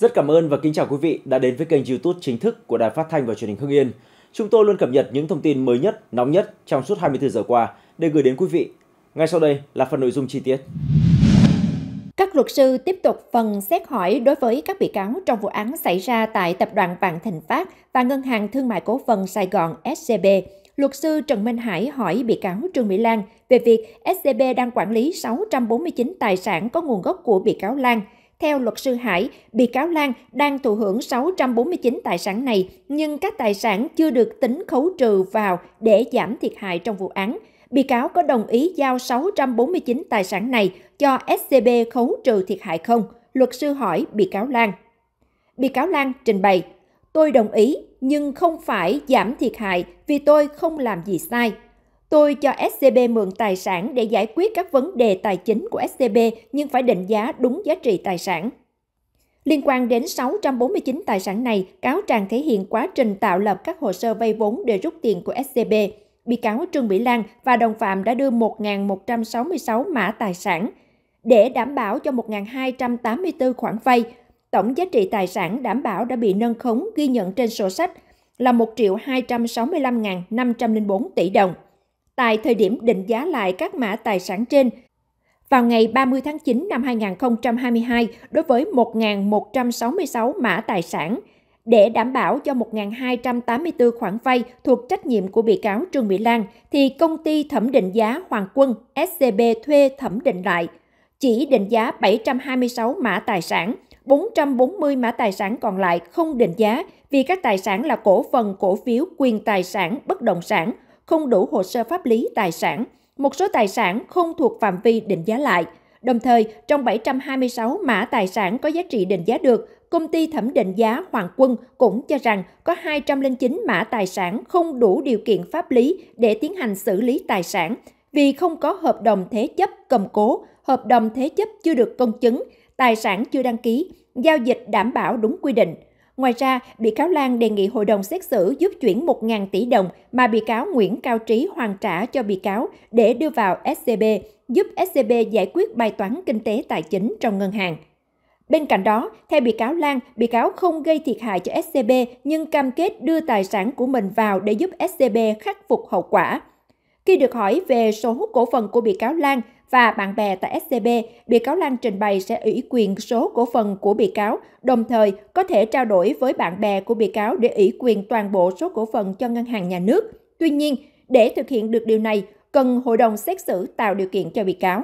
Rất cảm ơn và kính chào quý vị đã đến với kênh YouTube chính thức của Đài Phát thanh và Truyền hình Hưng Yên. Chúng tôi luôn cập nhật những thông tin mới nhất, nóng nhất trong suốt 24 giờ qua để gửi đến quý vị. Ngay sau đây là phần nội dung chi tiết. Các luật sư tiếp tục phần xét hỏi đối với các bị cáo trong vụ án xảy ra tại Tập đoàn Vạn Thịnh Phát và Ngân hàng Thương mại Cổ phần Sài Gòn SCB. Luật sư Trần Minh Hải hỏi bị cáo Trương Mỹ Lan về việc SCB đang quản lý 649 tài sản có nguồn gốc của bị cáo Lan – theo luật sư Hải, bị cáo Lan đang thụ hưởng 649 tài sản này, nhưng các tài sản chưa được tính khấu trừ vào để giảm thiệt hại trong vụ án. Bị cáo có đồng ý giao 649 tài sản này cho SCB khấu trừ thiệt hại không? Luật sư hỏi bị cáo Lan. Bị cáo Lan trình bày, tôi đồng ý nhưng không phải giảm thiệt hại vì tôi không làm gì sai. Tôi cho SCB mượn tài sản để giải quyết các vấn đề tài chính của SCB nhưng phải định giá đúng giá trị tài sản. Liên quan đến 649 tài sản này, cáo trạng thể hiện quá trình tạo lập các hồ sơ vay vốn để rút tiền của SCB. Bị cáo Trương Mỹ Lan và đồng phạm đã đưa 1.166 mã tài sản để đảm bảo cho 1.284 khoản vay. Tổng giá trị tài sản đảm bảo đã bị nâng khống ghi nhận trên sổ sách là 1.265.504 tỷ đồng tại thời điểm định giá lại các mã tài sản trên vào ngày 30 tháng 9 năm 2022 đối với 1.166 mã tài sản để đảm bảo cho 1.284 khoản vay thuộc trách nhiệm của bị cáo Trương Mỹ Lan thì công ty thẩm định giá Hoàng Quân SCB thuê thẩm định lại chỉ định giá 726 mã tài sản, 440 mã tài sản còn lại không định giá vì các tài sản là cổ phần, cổ phiếu, quyền tài sản, bất động sản, không đủ hồ sơ pháp lý tài sản, một số tài sản không thuộc phạm vi định giá lại. Đồng thời, trong 726 mã tài sản có giá trị định giá được, công ty thẩm định giá Hoàng Quân cũng cho rằng có 209 mã tài sản không đủ điều kiện pháp lý để tiến hành xử lý tài sản vì không có hợp đồng thế chấp cầm cố, hợp đồng thế chấp chưa được công chứng, tài sản chưa đăng ký, giao dịch đảm bảo đúng quy định – Ngoài ra, bị cáo Lan đề nghị hội đồng xét xử giúp chuyển 1.000 tỷ đồng mà bị cáo Nguyễn Cao Trí hoàn trả cho bị cáo để đưa vào SCB, giúp SCB giải quyết bài toán kinh tế tài chính trong ngân hàng. Bên cạnh đó, theo bị cáo Lan, bị cáo không gây thiệt hại cho SCB nhưng cam kết đưa tài sản của mình vào để giúp SCB khắc phục hậu quả. Khi được hỏi về số cổ phần của bị cáo Lan, và bạn bè tại scb bị cáo lan trình bày sẽ ủy quyền số cổ phần của bị cáo đồng thời có thể trao đổi với bạn bè của bị cáo để ủy quyền toàn bộ số cổ phần cho ngân hàng nhà nước tuy nhiên để thực hiện được điều này cần hội đồng xét xử tạo điều kiện cho bị cáo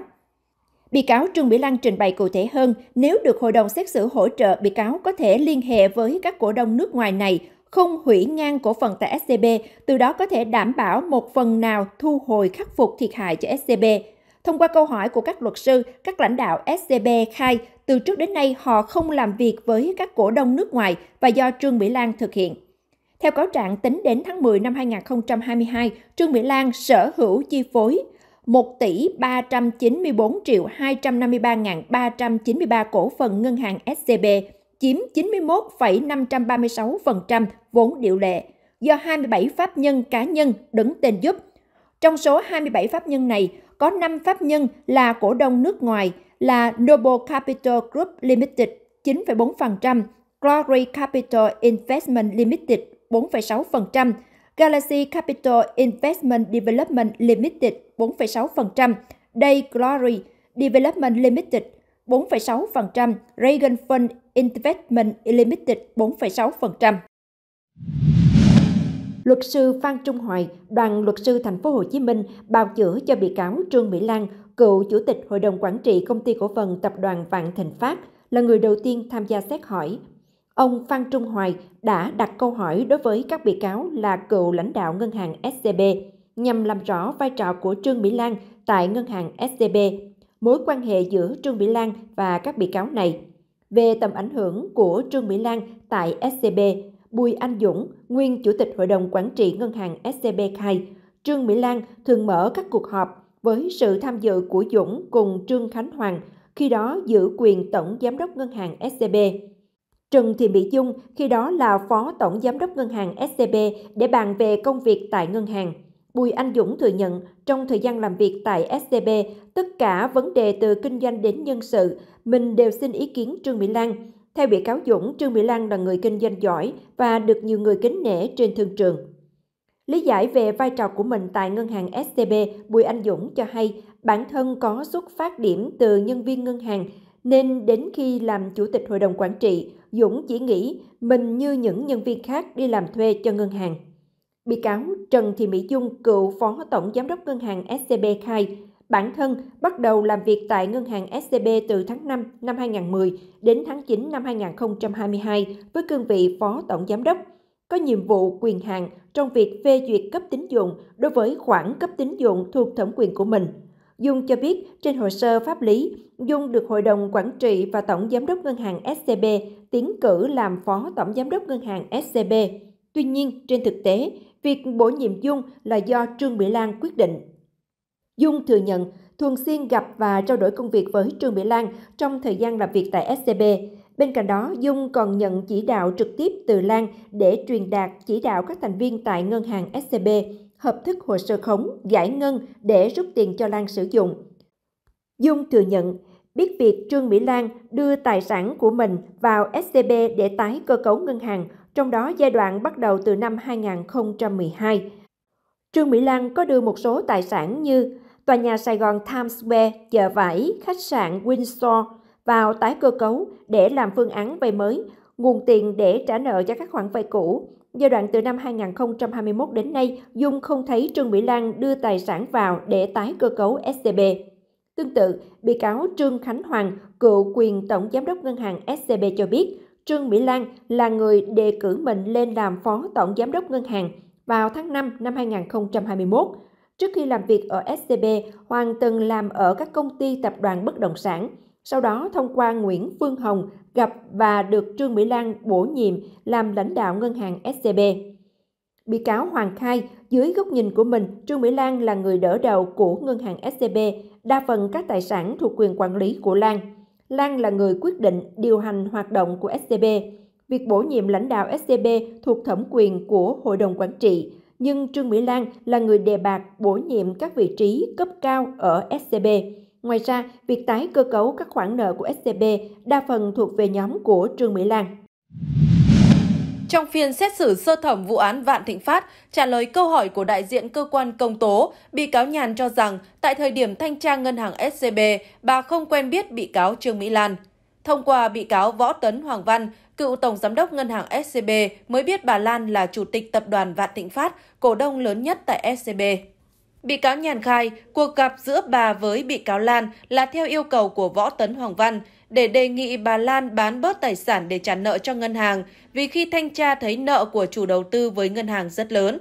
Bị cáo Trương Mỹ Lan trình bày cụ thể hơn, nếu được hội đồng xét xử hỗ trợ, bị cáo có thể liên hệ với các cổ đông nước ngoài này không hủy ngang cổ phần tại SCB, từ đó có thể đảm bảo một phần nào thu hồi khắc phục thiệt hại cho SCB. Thông qua câu hỏi của các luật sư, các lãnh đạo SCB khai từ trước đến nay họ không làm việc với các cổ đông nước ngoài và do Trương Mỹ Lan thực hiện. Theo cáo trạng, tính đến tháng 10 năm 2022, Trương Mỹ Lan sở hữu chi phối 1 tỷ 394 triệu 253.393 cổ phần ngân hàng SCB, chiếm 91,536% vốn điều lệ, do 27 pháp nhân cá nhân đứng tên giúp. Trong số 27 pháp nhân này, có 5 pháp nhân là cổ đông nước ngoài là Noble Capital Group Limited 9,4%, Glory Capital Investment Limited 4,6%, Galaxy Capital Investment Development Limited 4,6%, Day Glory Development Limited 4,6%, Reagan Fund Investment Limited 4,6%. Luật sư Phan Trung Hoài, đoàn luật sư thành phố Hồ Chí Minh bào chữa cho bị cáo Trương Mỹ Lan, cựu chủ tịch hội đồng quản trị công ty cổ phần tập đoàn Vạn Thịnh Phát là người đầu tiên tham gia xét hỏi. Ông Phan Trung Hoài đã đặt câu hỏi đối với các bị cáo là cựu lãnh đạo ngân hàng SCB nhằm làm rõ vai trò của Trương Mỹ Lan tại ngân hàng SCB, mối quan hệ giữa Trương Mỹ Lan và các bị cáo này. Về tầm ảnh hưởng của Trương Mỹ Lan tại SCB, Bùi Anh Dũng, nguyên Chủ tịch Hội đồng Quản trị Ngân hàng SCB khai, Trương Mỹ Lan thường mở các cuộc họp với sự tham dự của Dũng cùng Trương Khánh Hoàng, khi đó giữ quyền Tổng Giám đốc Ngân hàng SCB. Trần Thị Mỹ Dung khi đó là Phó Tổng Giám đốc Ngân hàng SCB để bàn về công việc tại ngân hàng. Bùi Anh Dũng thừa nhận trong thời gian làm việc tại SCB, tất cả vấn đề từ kinh doanh đến nhân sự, mình đều xin ý kiến Trương Mỹ Lan. Theo bị cáo Dũng, Trương Mỹ Lan là người kinh doanh giỏi và được nhiều người kính nể trên thương trường. Lý giải về vai trò của mình tại ngân hàng SCB, Bùi Anh Dũng cho hay bản thân có xuất phát điểm từ nhân viên ngân hàng nên đến khi làm chủ tịch hội đồng quản trị, Dũng chỉ nghĩ mình như những nhân viên khác đi làm thuê cho ngân hàng. Bị cáo Trần Thị Mỹ Dung, cựu phó tổng giám đốc ngân hàng SCB khai, Bản thân bắt đầu làm việc tại ngân hàng SCB từ tháng 5 năm 2010 đến tháng 9 năm 2022 với cương vị Phó Tổng Giám đốc, có nhiệm vụ quyền hạn trong việc phê duyệt cấp tín dụng đối với khoản cấp tín dụng thuộc thẩm quyền của mình. Dung cho biết trên hồ sơ pháp lý, Dung được Hội đồng Quản trị và Tổng Giám đốc Ngân hàng SCB tiến cử làm Phó Tổng Giám đốc Ngân hàng SCB. Tuy nhiên, trên thực tế, việc bổ nhiệm Dung là do Trương Mỹ Lan quyết định. Dung thừa nhận thường xuyên gặp và trao đổi công việc với Trương Mỹ Lan trong thời gian làm việc tại SCB. Bên cạnh đó, Dung còn nhận chỉ đạo trực tiếp từ Lan để truyền đạt chỉ đạo các thành viên tại ngân hàng SCB, hợp thức hồ sơ khống, giải ngân để rút tiền cho Lan sử dụng. Dung thừa nhận biết việc Trương Mỹ Lan đưa tài sản của mình vào SCB để tái cơ cấu ngân hàng, trong đó giai đoạn bắt đầu từ năm 2012. Trương Mỹ Lan có đưa một số tài sản như tòa nhà Sài Gòn Times Square, chợ vải, khách sạn Windsor vào tái cơ cấu để làm phương án vay mới, nguồn tiền để trả nợ cho các khoản vay cũ. Giai đoạn từ năm 2021 đến nay, Dung không thấy Trương Mỹ Lan đưa tài sản vào để tái cơ cấu SCB. Tương tự, bị cáo Trương Khánh Hoàng, cựu quyền tổng giám đốc ngân hàng SCB cho biết, Trương Mỹ Lan là người đề cử mình lên làm phó tổng giám đốc ngân hàng vào tháng 5 năm 2021. Trước khi làm việc ở SCB, Hoàng từng làm ở các công ty tập đoàn bất động sản. Sau đó thông qua Nguyễn Phương Hồng gặp và được Trương Mỹ Lan bổ nhiệm làm lãnh đạo ngân hàng SCB. Bị cáo Hoàng khai, dưới góc nhìn của mình, Trương Mỹ Lan là người đỡ đầu của ngân hàng SCB, đa phần các tài sản thuộc quyền quản lý của Lan. Lan là người quyết định điều hành hoạt động của SCB. Việc bổ nhiệm lãnh đạo SCB thuộc thẩm quyền của Hội đồng Quản trị, nhưng Trương Mỹ Lan là người đề bạt bổ nhiệm các vị trí cấp cao ở SCB. Ngoài ra, việc tái cơ cấu các khoản nợ của SCB đa phần thuộc về nhóm của Trương Mỹ Lan. Trong phiên xét xử sơ thẩm vụ án Vạn Thịnh Phát, trả lời câu hỏi của đại diện cơ quan công tố, bị cáo Nhàn cho rằng tại thời điểm thanh tra ngân hàng SCB, bà không quen biết bị cáo Trương Mỹ Lan. Thông qua bị cáo Võ Tấn Hoàng Văn, cựu Tổng Giám đốc Ngân hàng SCB mới biết bà Lan là Chủ tịch Tập đoàn Vạn Thịnh Phát, cổ đông lớn nhất tại SCB. Bị cáo Nhàn khai, cuộc gặp giữa bà với bị cáo Lan là theo yêu cầu của Võ Tấn Hoàng Văn để đề nghị bà Lan bán bớt tài sản để trả nợ cho ngân hàng vì khi thanh tra thấy nợ của chủ đầu tư với ngân hàng rất lớn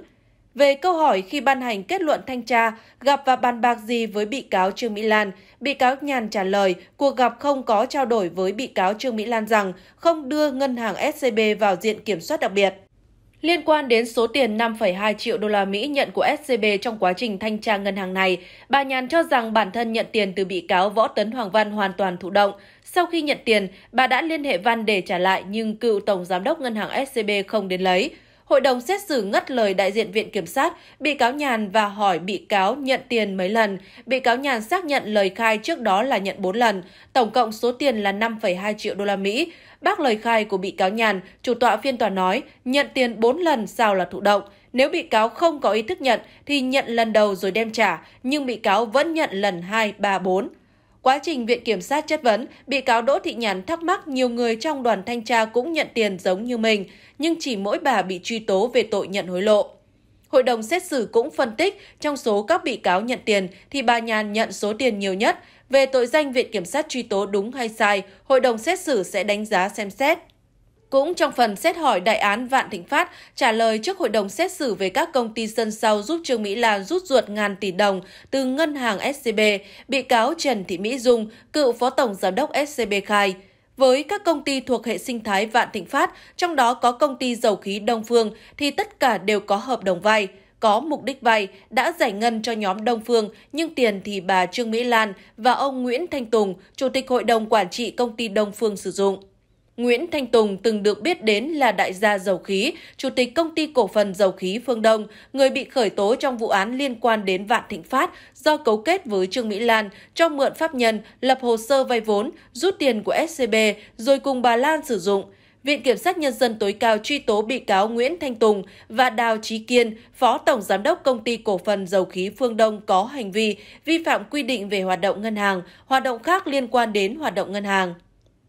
về câu hỏi khi ban hành kết luận thanh tra gặp và bàn bạc gì với bị cáo Trương Mỹ Lan, bị cáo Nhàn trả lời cuộc gặp không có trao đổi với bị cáo Trương Mỹ Lan rằng không đưa ngân hàng SCB vào diện kiểm soát đặc biệt. Liên quan đến số tiền 5,2 triệu đô la Mỹ nhận của SCB trong quá trình thanh tra ngân hàng này, bà Nhàn cho rằng bản thân nhận tiền từ bị cáo Võ Tấn Hoàng Văn hoàn toàn thụ động. Sau khi nhận tiền, bà đã liên hệ Văn để trả lại nhưng cựu Tổng Giám đốc Ngân hàng SCB không đến lấy hội đồng xét xử ngất lời đại diện Viện Kiểm sát, bị cáo Nhàn và hỏi bị cáo nhận tiền mấy lần. Bị cáo Nhàn xác nhận lời khai trước đó là nhận 4 lần, tổng cộng số tiền là 5,2 triệu đô la Mỹ. Bác lời khai của bị cáo Nhàn, chủ tọa phiên tòa nói, nhận tiền 4 lần sao là thụ động. Nếu bị cáo không có ý thức nhận thì nhận lần đầu rồi đem trả, nhưng bị cáo vẫn nhận lần 2, 3, 4. Quá trình Viện Kiểm sát chất vấn, bị cáo Đỗ Thị Nhàn thắc mắc nhiều người trong đoàn thanh tra cũng nhận tiền giống như mình, nhưng chỉ mỗi bà bị truy tố về tội nhận hối lộ. Hội đồng xét xử cũng phân tích trong số các bị cáo nhận tiền thì bà Nhàn nhận số tiền nhiều nhất. Về tội danh Viện Kiểm sát truy tố đúng hay sai, hội đồng xét xử sẽ đánh giá xem xét. Cũng trong phần xét hỏi đại án Vạn Thịnh Phát trả lời trước hội đồng xét xử về các công ty sân sau giúp Trương Mỹ Lan rút ruột ngàn tỷ đồng từ ngân hàng SCB, bị cáo Trần Thị Mỹ Dung, cựu phó tổng giám đốc SCB khai. Với các công ty thuộc hệ sinh thái Vạn Thịnh Phát, trong đó có công ty dầu khí Đông Phương, thì tất cả đều có hợp đồng vay có mục đích vay đã giải ngân cho nhóm Đông Phương, nhưng tiền thì bà Trương Mỹ Lan và ông Nguyễn Thanh Tùng, Chủ tịch Hội đồng Quản trị Công ty Đông Phương sử dụng. Nguyễn Thanh Tùng từng được biết đến là đại gia dầu khí, chủ tịch công ty cổ phần dầu khí Phương Đông, người bị khởi tố trong vụ án liên quan đến Vạn Thịnh Phát do cấu kết với Trương Mỹ Lan cho mượn pháp nhân lập hồ sơ vay vốn, rút tiền của SCB rồi cùng bà Lan sử dụng. Viện Kiểm sát Nhân dân tối cao truy tố bị cáo Nguyễn Thanh Tùng và Đào Trí Kiên, Phó Tổng Giám đốc Công ty Cổ phần Dầu khí Phương Đông có hành vi vi phạm quy định về hoạt động ngân hàng, hoạt động khác liên quan đến hoạt động ngân hàng.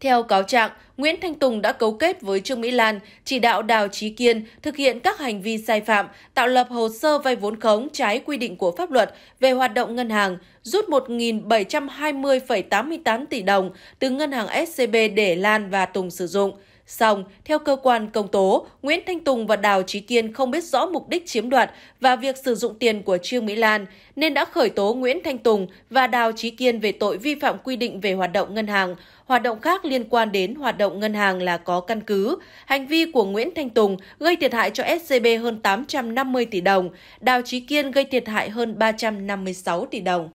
Theo cáo trạng, Nguyễn Thanh Tùng đã cấu kết với Trương Mỹ Lan, chỉ đạo Đào Trí Kiên thực hiện các hành vi sai phạm, tạo lập hồ sơ vay vốn khống trái quy định của pháp luật về hoạt động ngân hàng, rút 1.720,88 tỷ đồng từ ngân hàng SCB để Lan và Tùng sử dụng. Song, theo cơ quan công tố, Nguyễn Thanh Tùng và Đào Trí Kiên không biết rõ mục đích chiếm đoạt và việc sử dụng tiền của Trương Mỹ Lan, nên đã khởi tố Nguyễn Thanh Tùng và Đào Trí Kiên về tội vi phạm quy định về hoạt động ngân hàng, hoạt động khác liên quan đến hoạt động ngân hàng là có căn cứ. Hành vi của Nguyễn Thanh Tùng gây thiệt hại cho SCB hơn 850 tỷ đồng, Đào Trí Kiên gây thiệt hại hơn 356 tỷ đồng.